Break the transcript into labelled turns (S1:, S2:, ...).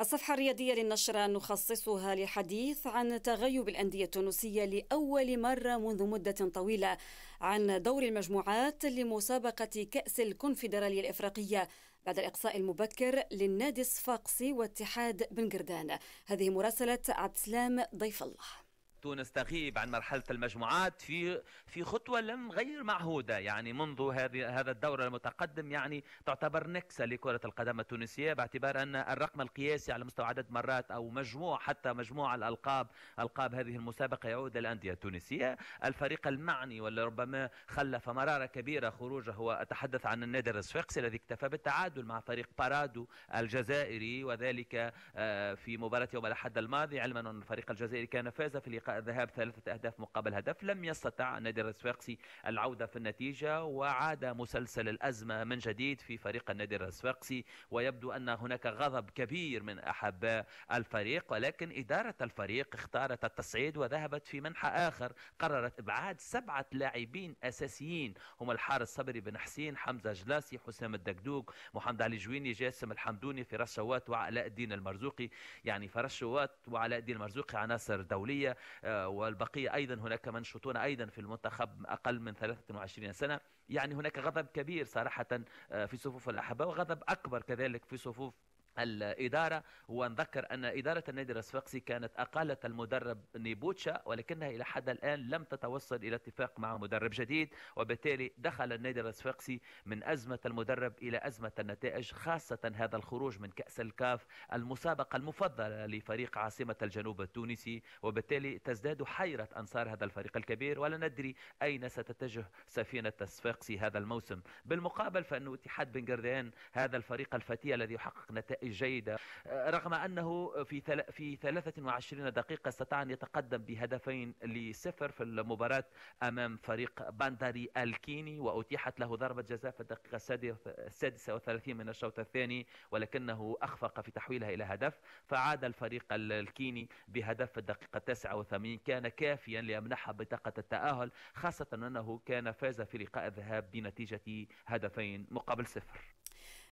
S1: الصفحة الرياضية للنشرة نخصصها لحديث عن تغيب الأندية التونسية لأول مرة منذ مدة طويلة عن دور المجموعات لمسابقة كأس الكونفدرالية الإفريقية بعد الإقصاء المبكر للنادي الصفاقسي واتحاد بن قردان هذه مراسلة عبد السلام ضيف الله
S2: تونس تغيب عن مرحله المجموعات في في خطوه لم غير معهوده يعني منذ هذه هذا الدور المتقدم يعني تعتبر نكسه لكره القدم التونسيه باعتبار ان الرقم القياسي على مستوى عدد مرات او مجموع حتى مجموع الالقاب القاب هذه المسابقه يعود للانديه التونسيه الفريق المعني واللي ربما خلف مراره كبيره خروجه هو اتحدث عن النادر الصفاقسي الذي اكتفى بالتعادل مع فريق بارادو الجزائري وذلك آه، في مباراه يوم الاحد الماضي علما ان الفريق الجزائري كان فاز في لقاء ذهاب ثلاثة أهداف مقابل هدف لم يستطع نادي الرسواقسي العودة في النتيجة وعاد مسلسل الأزمة من جديد في فريق النادي الرسواقسي ويبدو أن هناك غضب كبير من أحباء الفريق ولكن إدارة الفريق اختارت التصعيد وذهبت في منحى آخر قررت إبعاد سبعة لاعبين أساسيين هم الحارس صبري بن حسين حمزة جلاسي حسام الدكدوق محمد علي جويني جاسم الحمدوني فراس شوات وعلاء الدين المرزوقي يعني فراس شوات وعلاء الدين المرزوقي عناصر دولية آه، والبقية أيضا هناك منشطون أيضا في المنتخب أقل من 23 سنة يعني هناك غضب كبير صراحة آه، في صفوف الأحباء وغضب أكبر كذلك في صفوف الإدارة ونذكر أن إدارة النادي الصفاقسي كانت أقالت المدرب نيبوتشا ولكنها إلى حد الآن لم تتوصل إلى اتفاق مع مدرب جديد وبالتالي دخل النادي الصفاقسي من أزمة المدرب إلى أزمة النتائج خاصة هذا الخروج من كأس الكاف المسابقة المفضلة لفريق عاصمة الجنوب التونسي وبالتالي تزداد حيرة أنصار هذا الفريق الكبير ولا ندري أين ستتجه سفينة الصفاقسي هذا الموسم بالمقابل فأن اتحاد بن هذا الفريق الفتي الذي يحقق نتائج جيدة آه، رغم أنه في في 23 دقيقة استطاع أن يتقدم بهدفين لصفر في المباراة أمام فريق بانداري الكيني وأتيحت له ضربة جزاء في الدقيقة السادسة والثلاثين من الشوط الثاني ولكنه أخفق في تحويلها إلى هدف فعاد الفريق الكيني بهدف في الدقيقة 89 كان كافيا ليمنحها بطاقة التأهل خاصة أنه كان فاز في لقاء الذهاب بنتيجة هدفين مقابل صفر